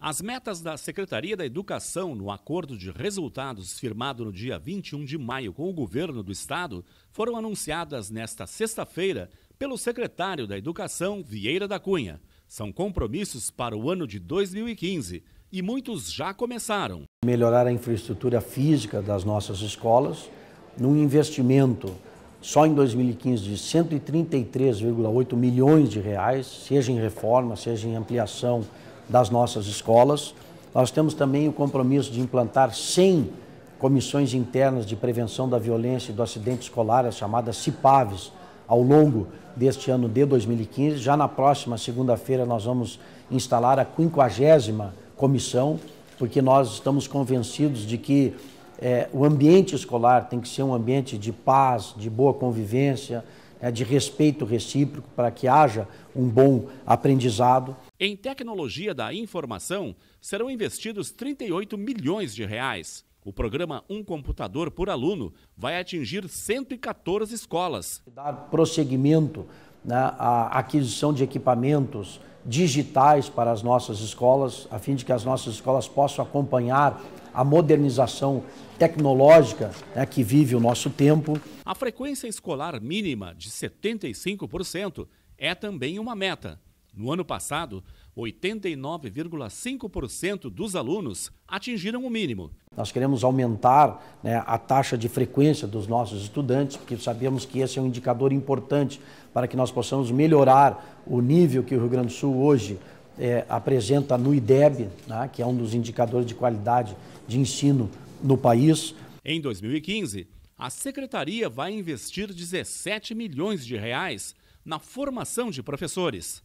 As metas da Secretaria da Educação no acordo de resultados firmado no dia 21 de maio com o governo do estado foram anunciadas nesta sexta-feira pelo secretário da Educação, Vieira da Cunha. São compromissos para o ano de 2015 e muitos já começaram. Melhorar a infraestrutura física das nossas escolas, num investimento só em 2015 de 133,8 milhões de reais, seja em reforma, seja em ampliação das nossas escolas. Nós temos também o compromisso de implantar 100 comissões internas de prevenção da violência e do acidente escolar, as chamadas Cipaves, ao longo deste ano de 2015. Já na próxima segunda-feira nós vamos instalar a quinquagésima comissão, porque nós estamos convencidos de que é, o ambiente escolar tem que ser um ambiente de paz, de boa convivência, é, de respeito recíproco para que haja um bom aprendizado. Em tecnologia da informação, serão investidos 38 milhões de reais. O programa Um Computador por Aluno vai atingir 114 escolas. Dar prosseguimento né, a aquisição de equipamentos digitais para as nossas escolas, a fim de que as nossas escolas possam acompanhar a modernização tecnológica né, que vive o nosso tempo. A frequência escolar mínima de 75% é também uma meta no ano passado, 89,5% dos alunos atingiram o mínimo. Nós queremos aumentar né, a taxa de frequência dos nossos estudantes, porque sabemos que esse é um indicador importante para que nós possamos melhorar o nível que o Rio Grande do Sul hoje é, apresenta no IDEB, né, que é um dos indicadores de qualidade de ensino no país. Em 2015, a secretaria vai investir 17 milhões de reais na formação de professores.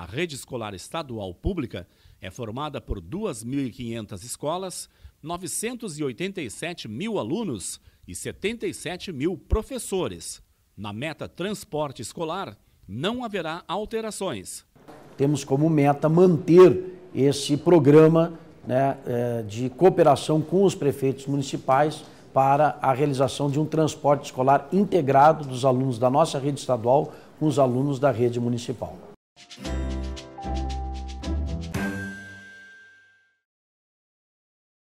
A rede escolar estadual pública é formada por 2.500 escolas, 987 mil alunos e 77 mil professores. Na meta transporte escolar, não haverá alterações. Temos como meta manter esse programa né, é, de cooperação com os prefeitos municipais para a realização de um transporte escolar integrado dos alunos da nossa rede estadual com os alunos da rede municipal.